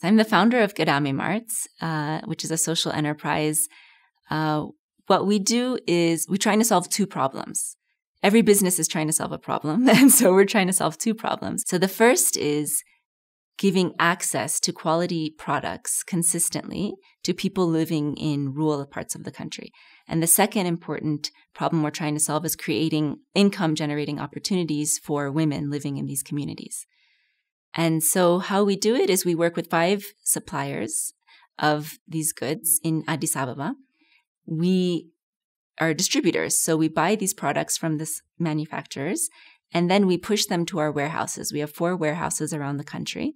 So I'm the founder of Gadami Marts, uh, which is a social enterprise. Uh, what we do is we're trying to solve two problems. Every business is trying to solve a problem. And so we're trying to solve two problems. So the first is giving access to quality products consistently to people living in rural parts of the country. And the second important problem we're trying to solve is creating income generating opportunities for women living in these communities. And so, how we do it is we work with five suppliers of these goods in Addis Ababa. We are distributors, so we buy these products from these manufacturers and then we push them to our warehouses. We have four warehouses around the country.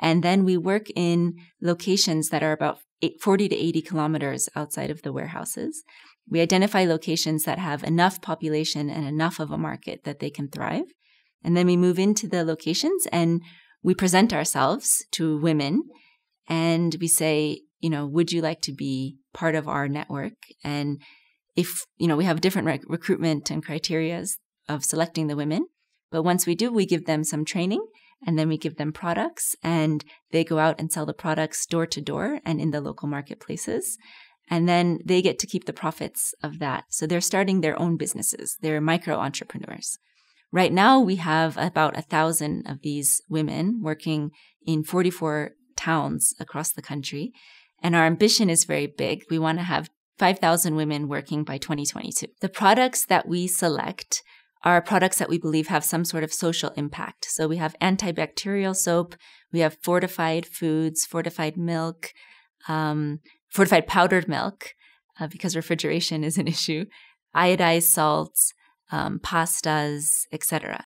And then we work in locations that are about 40 to 80 kilometers outside of the warehouses. We identify locations that have enough population and enough of a market that they can thrive. And then we move into the locations and we present ourselves to women and we say, you know, would you like to be part of our network? And if, you know, we have different rec recruitment and criterias of selecting the women. But once we do, we give them some training and then we give them products and they go out and sell the products door to door and in the local marketplaces. And then they get to keep the profits of that. So they're starting their own businesses. They're micro entrepreneurs. Right now, we have about a thousand of these women working in 44 towns across the country. And our ambition is very big. We want to have 5,000 women working by 2022. The products that we select are products that we believe have some sort of social impact. So we have antibacterial soap, we have fortified foods, fortified milk, um, fortified powdered milk, uh, because refrigeration is an issue, iodized salts, um, pastas, etc.